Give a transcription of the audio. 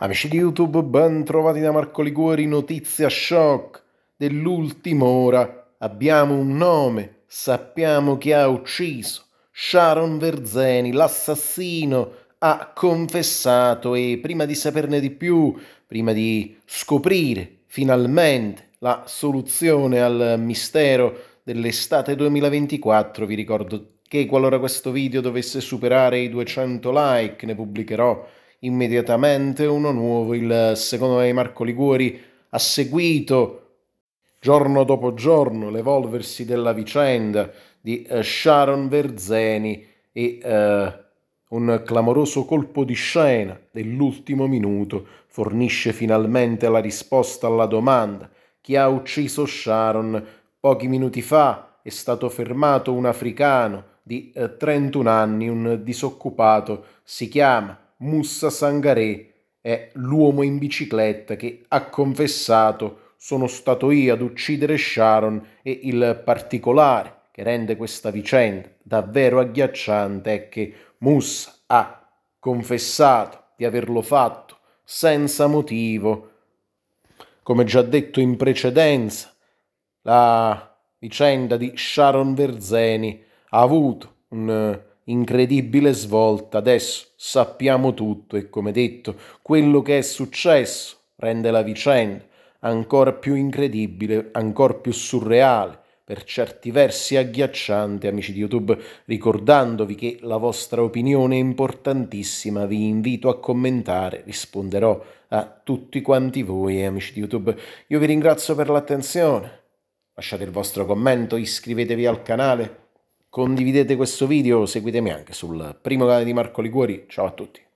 Amici di YouTube, ben trovati da Marco Liguori, notizia shock dell'ultima ora. Abbiamo un nome, sappiamo chi ha ucciso. Sharon Verzeni, l'assassino, ha confessato e prima di saperne di più, prima di scoprire finalmente la soluzione al mistero dell'estate 2024, vi ricordo che qualora questo video dovesse superare i 200 like, ne pubblicherò immediatamente uno nuovo, il secondo di Marco Liguori ha seguito giorno dopo giorno l'evolversi della vicenda di eh, Sharon Verzeni e eh, un clamoroso colpo di scena dell'ultimo minuto fornisce finalmente la risposta alla domanda chi ha ucciso Sharon pochi minuti fa è stato fermato un africano di 31 eh, anni, un disoccupato, si chiama Moussa Sangaré è l'uomo in bicicletta che ha confessato sono stato io ad uccidere Sharon e il particolare che rende questa vicenda davvero agghiacciante è che Moussa ha confessato di averlo fatto senza motivo. Come già detto in precedenza, la vicenda di Sharon Verzeni ha avuto un eh, incredibile svolta. Adesso sappiamo tutto e come detto, quello che è successo rende la vicenda ancora più incredibile, ancora più surreale, per certi versi agghiacciante, amici di YouTube, ricordandovi che la vostra opinione è importantissima, vi invito a commentare, risponderò a tutti quanti voi, amici di YouTube. Io vi ringrazio per l'attenzione. Lasciate il vostro commento, iscrivetevi al canale Condividete questo video, seguitemi anche sul primo canale di Marco Liguori. Ciao a tutti.